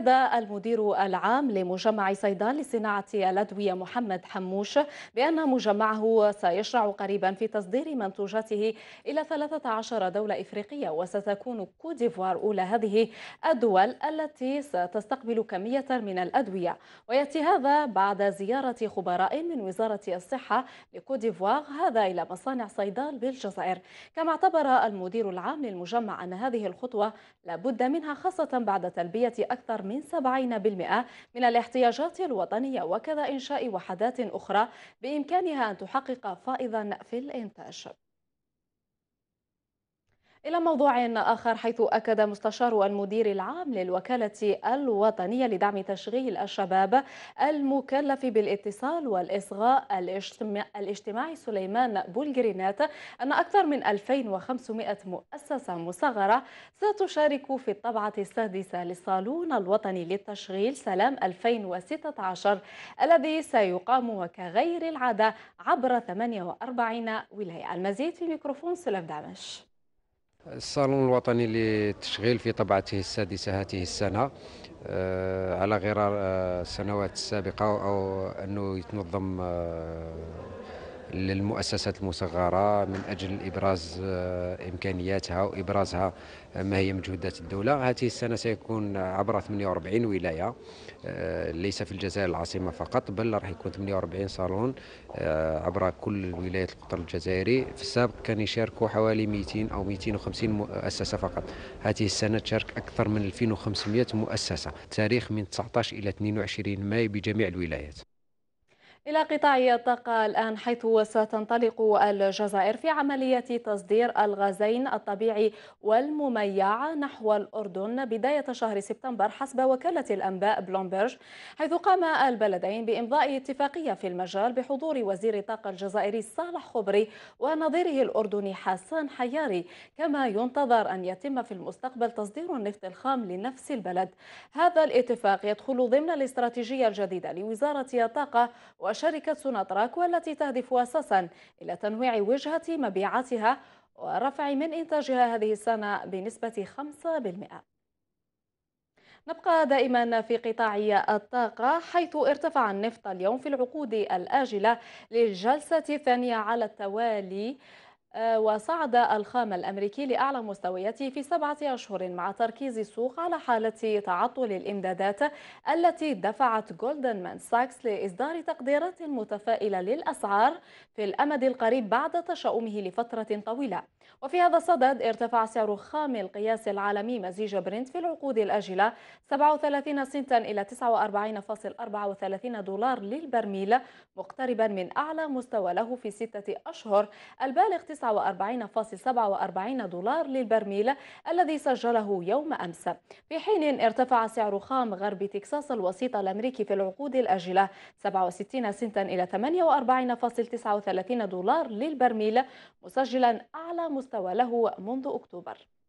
أكد المدير العام لمجمع صيدان لصناعة الأدوية محمد حموش بأن مجمعه سيشرع قريبا في تصدير منتوجاته إلى 13 دولة إفريقية وستكون كوديفوار أولى هذه الدول التي ستستقبل كمية من الأدوية ويأتي هذا بعد زيارة خبراء من وزارة الصحة لكوديفوار هذا إلى مصانع صيدال بالجزائر كما اعتبر المدير العام للمجمع أن هذه الخطوة لابد منها خاصة بعد تلبية أكثر من 70% من الاحتياجات الوطنية وكذا إنشاء وحدات أخرى بإمكانها أن تحقق فائضا في الإنتاج إلى موضوع آخر حيث أكد مستشار المدير العام للوكالة الوطنية لدعم تشغيل الشباب المكلف بالاتصال والإصغاء الاجتماعي سليمان بولجرينات أن أكثر من 2500 مؤسسة مصغرة ستشارك في الطبعة السادسة للصالون الوطني للتشغيل سلام 2016 الذي سيقام وكغير العادة عبر 48 ولاية المزيد في ميكروفون سلام دعمش الصالون الوطني للتشغيل في طبعته السادسة هذه السنة آه، على غرار آه، السنوات السابقة أو أنه يتنظم آه، للمؤسسات المصغره من اجل ابراز آه، امكانياتها وابرازها آه، ما هي مجهودات الدوله هذه السنه سيكون عبر 48 ولايه آه، ليس في الجزائر العاصمه فقط بل راح يكون 48 صالون عبر كل ولايات القطر الجزائري في السابق كان يشاركوا حوالي 200 او 250 مؤسسه فقط هذه السنه تشارك اكثر من 2500 مؤسسه تاريخ من 19 الى 22 ماي بجميع الولايات إلى قطاع الطاقة الآن حيث ستنطلق الجزائر في عملية تصدير الغازين الطبيعي والمميع نحو الأردن بداية شهر سبتمبر حسب وكالة الأنباء بلومبرج حيث قام البلدين بإمضاء اتفاقية في المجال بحضور وزير الطاقة الجزائري صالح خبري ونظيره الأردني حسان حياري كما ينتظر أن يتم في المستقبل تصدير النفط الخام لنفس البلد هذا الاتفاق يدخل ضمن الاستراتيجية الجديدة لوزارة الطاقة وشركة سوناتراك والتي تهدف أساسا إلى تنويع وجهة مبيعاتها ورفع من إنتاجها هذه السنة بنسبة 5%. نبقى دائما في قطاع الطاقة حيث ارتفع النفط اليوم في العقود الآجلة للجلسة الثانية على التوالي آه، وصعد الخام الأمريكي لأعلى مستوياته في سبعة أشهر مع تركيز السوق على حالة تعطل الإمدادات التي دفعت جولدن مان ساكس لإصدار تقديرات متفائلة للأسعار في الأمد القريب بعد تشاؤمه لفترة طويلة وفي هذا الصدد ارتفع سعر خام القياس العالمي مزيج برنت في العقود الآجلة 37 سنتا إلى 49.34 دولار للبرميل مقتربا من أعلى مستوى له في ستة أشهر البالغ 9 49.47 دولار للبرميل الذي سجله يوم أمس في حين ارتفع سعر خام غرب تكساس الوسيط الأمريكي في العقود الآجلة 67 سنتا إلى 48.39 دولار للبرميل مسجلا أعلى مستوى له منذ أكتوبر